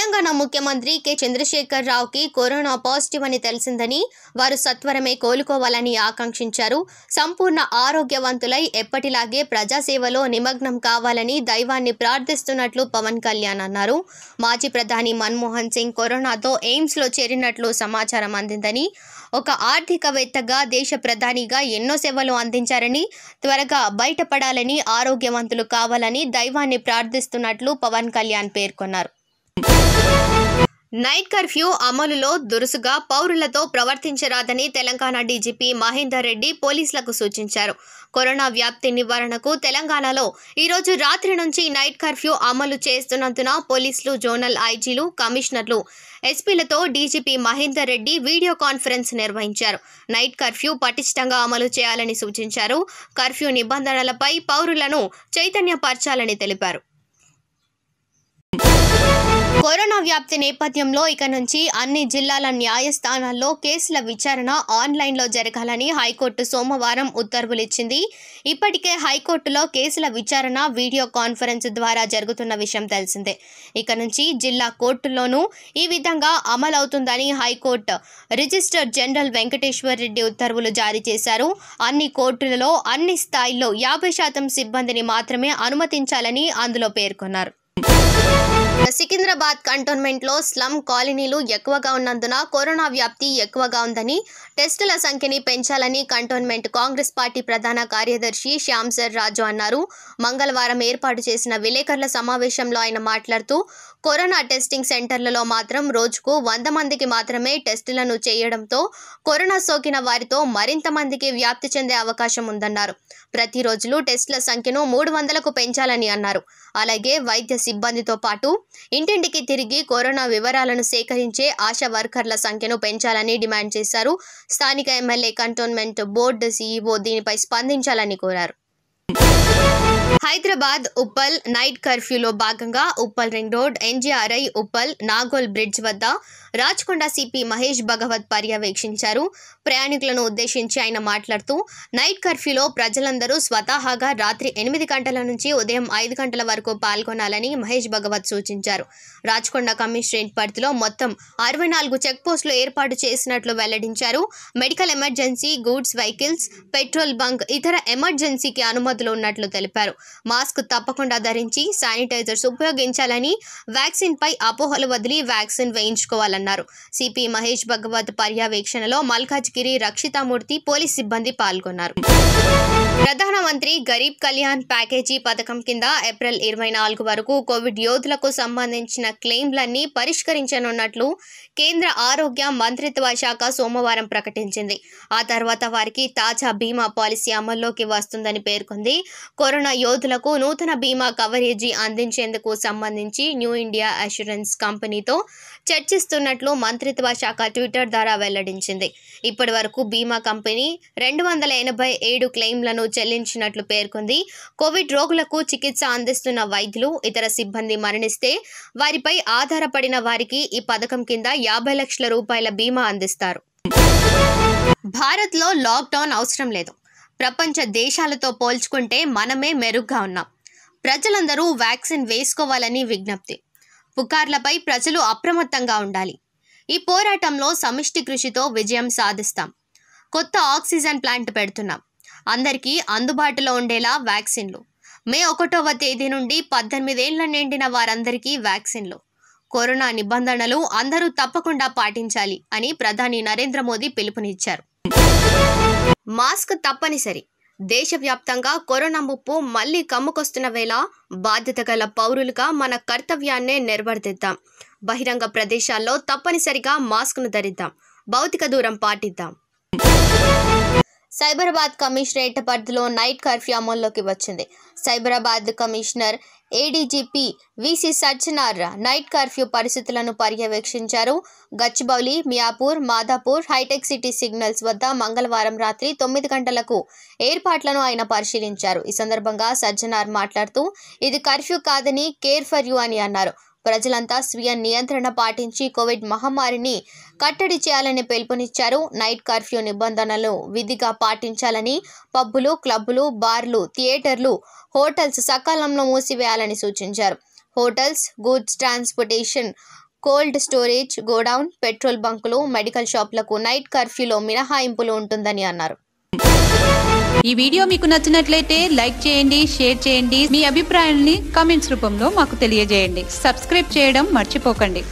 తెలంగాణ ముఖ్యమంత్రి కె చంద్రశేఖర్ రావుకి corona positive అని తెలిసిందని వారు సత్వరమే కోలుకోవాలని ఆకాంక్షించారు సంపూర్ణ ఆరోగ్యవంతులై ఎప్పటిలాగే ప్రజాసేవలో నిమగ్నం కావాలని దైవాన్ని ప్రార్థిస్తున్నట్లు పవన్ కళ్యాణ్ అన్నారు మాజీ ప్రధాని మన్మోహన్ సింగ్ కరోనాతో ఎయిమ్స్లో చేరినట్లు సమాచారం అందిందని ఒక ఆర్థికవేత్తగా దేశ ప్రధానిగా ఎన్నో సేవలు అందించారని త్వరగా బయటపడాలని ఆరోగ్యవంతులు కావాలని దైవాన్ని ప్రార్థిస్తున్నట్లు పవన్ కళ్యాణ్ పేర్కొన్నారు నైట్ కర్ఫ్యూ అమలులో దురుసుగా పౌరులతో ప్రవర్తించరాదని తెలంగాణ డీజీపీ మహేందర్ రెడ్డి పోలీసులకు సూచించారు కరోనా వ్యాప్తి నివారణకు తెలంగాణలో ఈరోజు రాత్రి నుంచి నైట్ కర్ఫ్యూ అమలు చేస్తున్నందున పోలీసులు జోనల్ ఐజీలు కమిషనర్లు ఎస్పీలతో DGP Mahender Reddy video conference నిర్వహించారు నైట్ కర్ఫ్యూ పటిష్టంగా అమలు చేయాలని సూచించారు కర్ఫ్యూ నిబంధనలపై పౌరులను చైతన్యపరచాలని తెలిపారు కరోనా వ్యాప్తి నేపథ్యంలో ఇక నుంచి అన్ని జిల్లాల న్యాయస్థానాల్లో కేసుల విచారణ ఆన్లైన్లో జరగాలని హైకోర్టు సోమవారం ఉత్తర్వులిచ్చింది ఇప్పటికే హైకోర్టులో కేసుల విచారణ వీడియో కాన్ఫరెన్స్ ద్వారా జరుగుతున్న విషయం తెలిసిందే ఇక నుంచి జిల్లా కోర్టుల్లోనూ ఈ విధంగా అమలవుతుందని high court register general Venkateshwar Reddy ఉత్తర్వులు జారీ చేశారు అన్ని కోర్టులలో అన్ని స్థాయిల్లో యాభై శాతం సిబ్బందిని మాత్రమే అనుమతించాలని అందులో పేర్కొన్నారు సికింద్రాబాద్ కంటోన్మెంట్లో స్లమ్ కాలనీలు ఎక్కువగా ఉన్నందున కరోనా వ్యాప్తి ఎక్కువగా ఉందని టెస్టుల సంఖ్యని పెంచాలని కంటోన్మెంట్ కాంగ్రెస్ పార్టీ ప్రధాన కార్యదర్శి శ్యాంసర్ రాజు అన్నారు మంగళవారం ఏర్పాటు చేసిన విలేకరుల సమావేశంలో ఆయన మాట్లాడుతూ కరోనా టెస్టింగ్ సెంటర్లలో మాత్రం రోజుకు వంద మందికి మాత్రమే టెస్టులను చేయడంతో కరోనా సోకిన వారితో మరింత మందికి వ్యాప్తి చెందే అవకాశం ఉందన్నారు ప్రతిరోజులు టెస్టుల సంఖ్యను మూడు వందలకు పెంచాలని అన్నారు అలాగే వైద్య సిబ్బందితో పాటు ఇంటింటికి తిరిగి కరోనా వివరాలను సేకరించే ఆశా వర్కర్ల సంఖ్యను పెంచాలని డిమాండ్ చేశారు స్థానిక ఎమ్మెల్యే కంటోన్మెంట్ బోర్డు సీఈఓ దీనిపై స్పందించాలని కోరారు హైదరాబాద్ ఉప్పల్ నైట్ కర్ఫ్యూలో భాగంగా Uppal ring road NGRI Uppal Nagole bridge వద్ద రాచకొండ సిపి మహేష్ భగవత్ పర్యవేక్షించారు ప్రయాణికులను ఉద్దేశించి ఆయన మాట్లాడుతూ నైట్ కర్ఫ్యూలో ప్రజలందరూ స్వతహాగా రాత్రి ఎనిమిది గంటల నుంచి ఉదయం ఐదు గంటల వరకు పాల్గొనాలని మహేష్ భగవత్ సూచించారు రాచకొండ కమిషనరేట్ పరిధిలో మొత్తం అరవై నాలుగు చెక్పోస్టులు ఏర్పాటు చేసినట్లు వెల్లడించారు medical emergency goods vehicles petrol bunk ఇతర ఎమర్జెన్సీకి అనుమతులు ఉన్నట్లు తెలిపారు మాస్క్ తప్పకుండా ధరించి శానిటైజర్స్ ఉపయోగించాలని వ్యాక్సిన్పై అపోహలు వదిలి వ్యాక్సిన్ వేయించుకోవాలని అన్నారు సిపి మహేష్ భగవత్ పర్యవేక్షణలో మల్కాజ్గిరి రక్షితామూర్తి పోలీస్ సిబ్బంది పాల్గొన్నారు ప్రధానమంత్రి గరీబ్ కళ్యాణ్ ప్యాకేజీ పథకం కింద ఏప్రిల్ ఇరవై నాలుగు వరకు కోవిడ్ యోధులకు సంబంధించిన క్లెయిమ్లన్నీ పరిష్కరించనున్నట్లు కేంద్ర ఆరోగ్య మంత్రిత్వ శాఖ సోమవారం ప్రకటించింది ఆ తర్వాత వారికి తాజా బీమా పాలసీ అమల్లోకి వస్తుందని పేర్కొంది కరోనా యోధులకు నూతన బీమా కవరేజీ అందించేందుకు సంబంధించి న్యూ ఇండియా అష్యూరెన్స్ కంపెనీతో చర్చిస్తున్నట్లు మంత్రిత్వ శాఖ ట్విట్టర్ ద్వారా వెల్లడించింది ఇప్పటి వరకు బీమా కంపెనీ రెండు వందల ఎనభై ఏడు క్లెయిమ్లను చెల్లించినట్లు పేర్కొంది కోవిడ్ రోగులకు చికిత్స అందిస్తున్న వైద్యులు ఇతర సిబ్బంది మరణిస్తే వారిపై ఆధారపడిన వారికి ఈ పథకం కింద యాభై లక్షల రూపాయల బీమా అందిస్తారు భారత్లో లాక్డౌన్ అవసరం లేదు ప్రపంచ దేశాలతో పోల్చుకుంటే మనమే మెరుగ్గా ఉన్నాం ప్రజలందరూ వ్యాక్సిన్ వేసుకోవాలని విజ్ఞప్తి పుకార్లపై ప్రజలు అప్రమత్తంగా ఉండాలి ఈ పోరాటంలో సమిష్టి కృషితో విజయం సాధిస్తాం కొత్త ఆక్సిజన్ ప్లాంట్ పెడుతున్నాం అందరికీ అందుబాటులో ఉండేలా వ్యాక్సిన్లు మే ఒకటవ తేదీ నుండి పద్దెనిమిదేళ్ల నిండిన వారందరికీ వ్యాక్సిన్లు కరోనా నిబంధనలు అందరూ తప్పకుండా పాటించాలి అని ప్రధాని నరేంద్ర మోదీ పిలుపునిచ్చారు మాస్క్ తప్పనిసరి దేశవ్యాప్తంగా కరోనా ముప్పు మళ్లీ కమ్ముకొస్తున్న వేళ బాధ్యత గల పౌరులుగా మన కర్తవ్యాన్నే నిర్వర్తిద్దాం బహిరంగ ప్రదేశాల్లో తప్పనిసరిగా మాస్క్ను ధరిద్దాం భౌతిక దూరం పాటిద్దాం సైబరాబాద్ కమిషనరేట్ పరిధిలో నైట్ కర్ఫ్యూ అమల్లోకి వచ్చింది Cyberabad commissioner ADGP VC Sajjanar night curfew పరిస్థితులను పర్యవేక్షించారు గచ్చిబౌలి మియాపూర్ మాధాపూర్ హైటెక్ సిటీ సిగ్నల్స్ వద్ద మంగళవారం రాత్రి తొమ్మిది గంటలకు ఏర్పాట్లను ఆయన పరిశీలించారు ఈ సందర్భంగా సజ్జనార్ మాట్లాడుతూ ఇది కర్ఫ్యూ కాదని కేర్ ఫర్ యూ అని అన్నారు ప్రజలంతా స్వీయ నియంత్రణ పాటించి కోవిడ్ మహమ్మారిని కట్టడి చేయాలని పిలుపునిచ్చారు నైట్ కర్ఫ్యూ నిబంధనలు విధిగా పాటించాలని పబ్బులు క్లబ్బులు బార్లు థియేటర్లు హోటల్స్ సకాలంలో మూసివేయాలని సూచించారు hotels goods transportation cold storage godown petrol బంకులు మెడికల్ షాపులకు నైట్ కర్ఫ్యూలో మినహాయింపులు ఉంటుందని అన్నారు ఈ వీడియో మీకు నచ్చినట్లయితే లైక్ చేయండి షేర్ చేయండి మీ అభిప్రాయాల్ని కామెంట్స్ రూపంలో మాకు తెలియజేయండి సబ్స్క్రైబ్ చేయడం మర్చిపోకండి